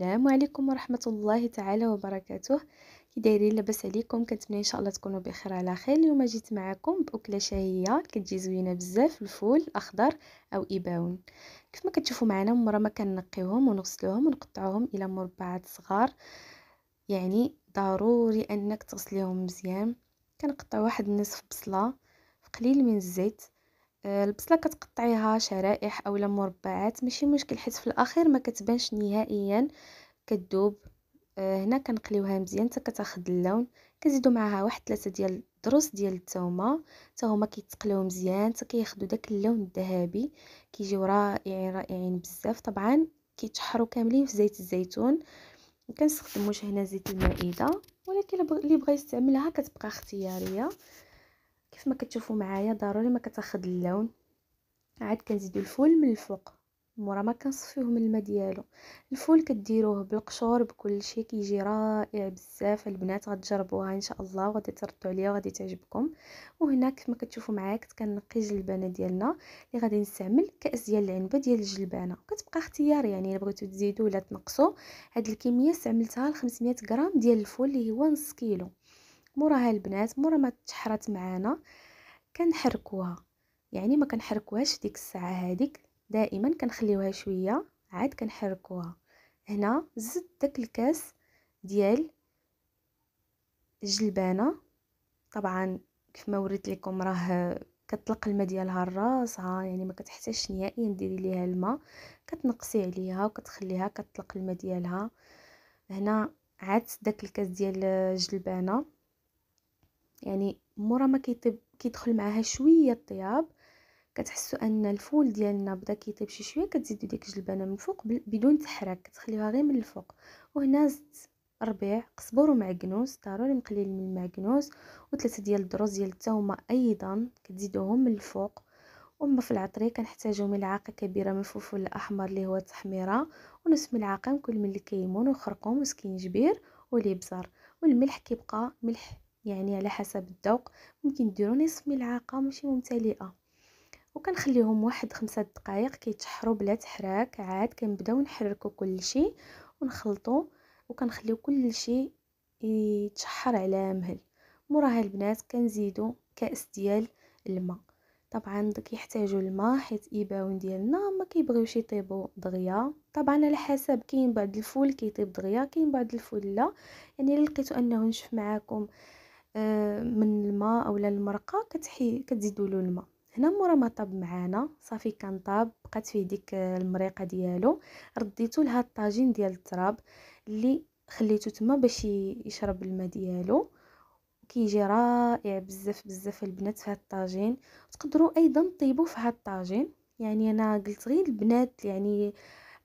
السلام عليكم ورحمه الله تعالى وبركاته كي دايرين لاباس عليكم كنتمنى ان شاء الله تكونوا بخير على خير اليوم جيت معكم باكله شهيه كتجي زوينه بزاف الفول الاخضر او اباون كيف ما كتشوفوا معنا مره ما كنقيوهم ونغسلوهم ونقطعوهم الى مربعات صغار يعني ضروري انك تغسليهم مزيان كنقطع واحد النصف بصله في قليل من الزيت البصله كتقطعيها شرائح اولا مربعات ماشي مشكل حيت في الاخير ما كتبانش نهائيا كتذوب آه، هنا كنقليوها مزيان حتى كتاخذ اللون كنزيدو معاها واحد ثلاثه ديال الدروس ديال التومه حتى هما كيتقلاو مزيان حتى كياخذوا داك اللون الذهبي كيجيو رائعين يعني رائعين بزاف طبعا كيتشحروا كاملين في زيت الزيتون كنستخدموش هنا زيت المائده ولكن اللي بغى يستعملها كتبقى اختياريه كيف ما كتشوفوا معايا ضروري ما كتاخذ اللون عاد كنزيدو الفول من الفوق مورا ما كنصفيوه من الماء ديالو الفول كديروه بالقشور بكل شيء كيجي رائع بزاف البنات غتجربوها ان شاء الله وغادي تردوا عليا وغادي تعجبكم وهنا ما كتشوفوا معايا كنت كنقي الجلبانه ديالنا اللي غادي نستعمل كاس ديال العنبه ديال الجلبانه كتبقى اختيار يعني الا بغيتو تزيدوا ولا تنقصوا هاد الكميه استعملتها ل 500 غرام ديال الفول اللي هو نص كيلو موراها البنات مورا ما تحرت معانا كنحركوها يعني ما كنحركوهاش ديك الساعه هذيك دائما كنخليوها شويه عاد كنحركوها هنا زدت داك الكاس ديال الجلبانه طبعا كيف ما وريت لكم راه كطلق الماء ديالها راسها يعني ما كتحتاجش نهائيا ديري ليها الماء كتنقصي عليها وكتخليها كطلق الماء ديالها هنا عاد داك الكاس ديال الجلبانه يعني مورا ما كيطيب كيدخل معاها شويه الطياب كتحسوا ان الفول ديالنا بدا كيطيب شي شويه كتزيدوا ديك الجلبانه من فوق بدون تحرك كتخليوها غير من الفوق وهنا زدت ربيع قزبر ومعكنوس ضروري مقليل من المعكنوس وثلاثه ديال الدروز ديال الثومه ايضا كتزيدوهم من الفوق وما في العطري كنحتاجو ملعقه كبيره من الفلفل الاحمر اللي هو التحميره ونص ملعقه من كل من الكيمون وخرقوم وسكينجبير والابزار والملح كيبقى ملح يعني على حسب الذوق ممكن ديروا نصف ملعقه ماشي ممتلئه وكنخليهم واحد خمسة دقائق كيتشحروا بلا تحراك عاد كنبداو نحركوا كلشي ونخلطوا وكنخليو كلشي يتشحر على مهل موراها البنات كنزيدو كاس ديال الماء طبعا كيحتاجوا الماء حيت ايباون ديالنا ما كيبغيوش يطيبوا دغيا طبعا على حسب كاين بعض الفول كيطيب دغيا كاين بعض الفول لا يعني لقيتو انه نشف معاكم آه، من الماء اولا المرقه كتحي كتزيدوا له الماء هنا مورا ما طاب معانا صافي كان طاب بقات فيه ديك المريقه ديالو رديتو لها الطاجين ديال التراب اللي خليته تما باش يشرب الماء ديالو كيجي رائع بزاف بزاف البنات في هاد الطاجين تقدروا ايضا طيبوا في هاد الطاجين يعني انا قلت غير البنات يعني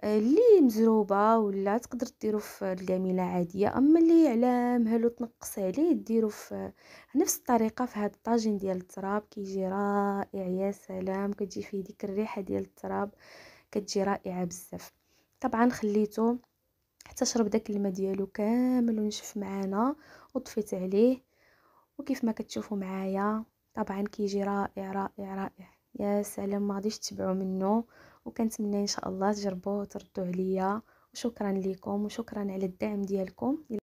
اللي مزروبه ولا تقدر ديرو في الكميله عاديه اما اللي على مهلو تنقص عليه ديرو في نفس الطريقه في هذا الطاجين ديال التراب كيجي رائع يا سلام كتجي فيه ديك الريحه ديال التراب كتجي رائعه بزاف طبعا خليته حتى شرب داك الماء ديالو كامل ونشف معانا وطفيت عليه وكيف ما كتشوفوا معايا طبعا كيجي رائع رائع رائع يا سلام ما غاديش تبعوا منه وكنتمنى ان شاء الله تجربوه وتردوا عليا وشكرا لكم وشكرا على الدعم ديالكم